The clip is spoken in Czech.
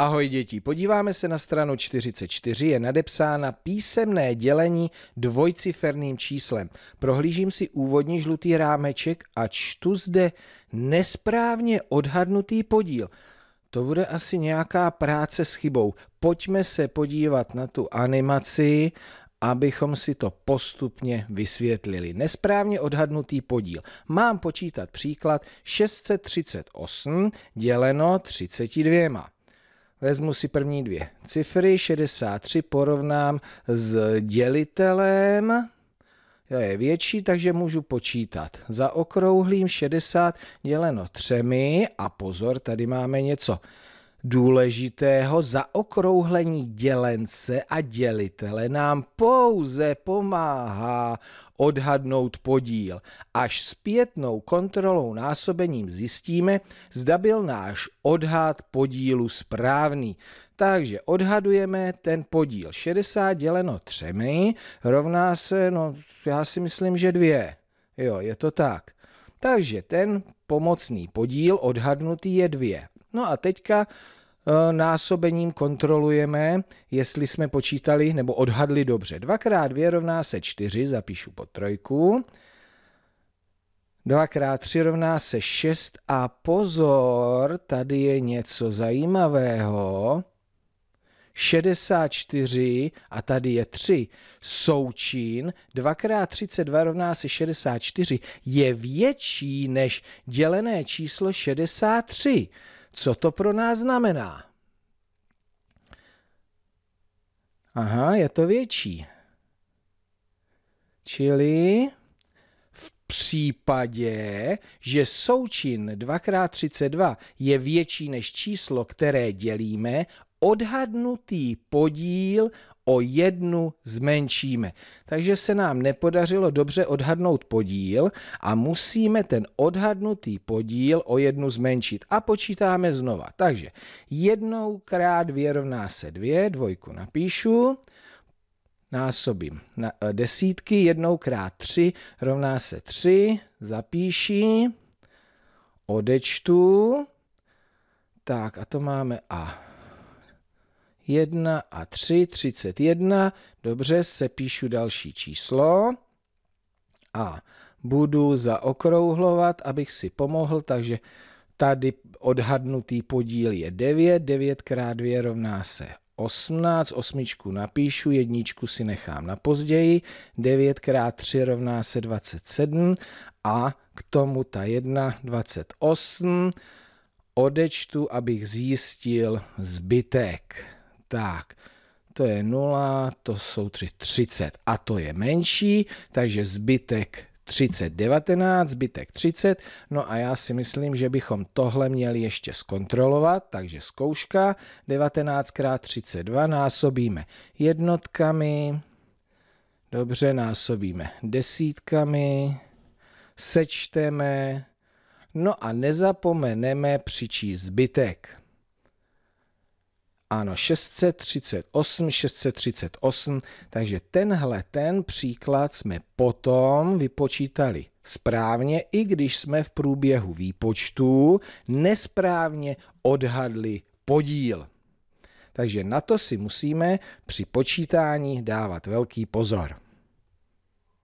Ahoj děti, podíváme se na stranu 44, je nadepsána písemné dělení dvojciferným číslem. Prohlížím si úvodní žlutý rámeček a čtu zde nesprávně odhadnutý podíl. To bude asi nějaká práce s chybou. Pojďme se podívat na tu animaci abychom si to postupně vysvětlili. Nesprávně odhadnutý podíl. Mám počítat příklad 638 děleno 32. Vezmu si první dvě cifry, 63 porovnám s dělitelem, je větší, takže můžu počítat. Zaokrouhlím 60 děleno třemi a pozor, tady máme něco důležitého zaokrouhlení dělence a dělitele nám pouze pomáhá odhadnout podíl. Až zpětnou kontrolou násobením zjistíme, zda byl náš odhad podílu správný. Takže odhadujeme ten podíl. 60 děleno 3 rovná se, no já si myslím, že 2. Jo, je to tak. Takže ten pomocný podíl odhadnutý je 2. No a teďka eh, násobením kontrolujeme, jestli jsme počítali nebo odhadli dobře. 2 x 2 rovná se 4, zapíšu po trojku. 2 x 3 rovná se 6 a pozor, tady je něco zajímavého. 64 a tady je 3. Součín 2x32 rovná se 64 je větší než dělené číslo 63 co to pro nás znamená? Aha, je to větší. Čili v případě, že součin 2x32 je větší než číslo, které dělíme, odhadnutý podíl o jednu zmenšíme. Takže se nám nepodařilo dobře odhadnout podíl a musíme ten odhadnutý podíl o jednu zmenšit. A počítáme znova. Takže jednou krát dvě rovná se dvě, dvojku napíšu, násobím na eh, desítky, jednou krát tři rovná se tři, zapíši, odečtu, tak a to máme a 1 a 3, 31. Dobře, sepíšu další číslo a budu zaokrouhlovat, abych si pomohl, takže tady odhadnutý podíl je 9, 9 x 2 rovná se 18, osmičku napíšu, jedničku si nechám na později, 9 x 3 rovná se 27 a k tomu ta 1, 28, odečtu, abych zjistil zbytek. Tak, to je 0, to jsou 3, 30 a to je menší, takže zbytek 30, 19, zbytek 30. No a já si myslím, že bychom tohle měli ještě zkontrolovat, takže zkouška 19 x 32 násobíme jednotkami, dobře, násobíme desítkami, sečteme, no a nezapomeneme přičíst zbytek. Ano, 638, 638, takže tenhle ten příklad jsme potom vypočítali správně, i když jsme v průběhu výpočtu nesprávně odhadli podíl. Takže na to si musíme při počítání dávat velký pozor.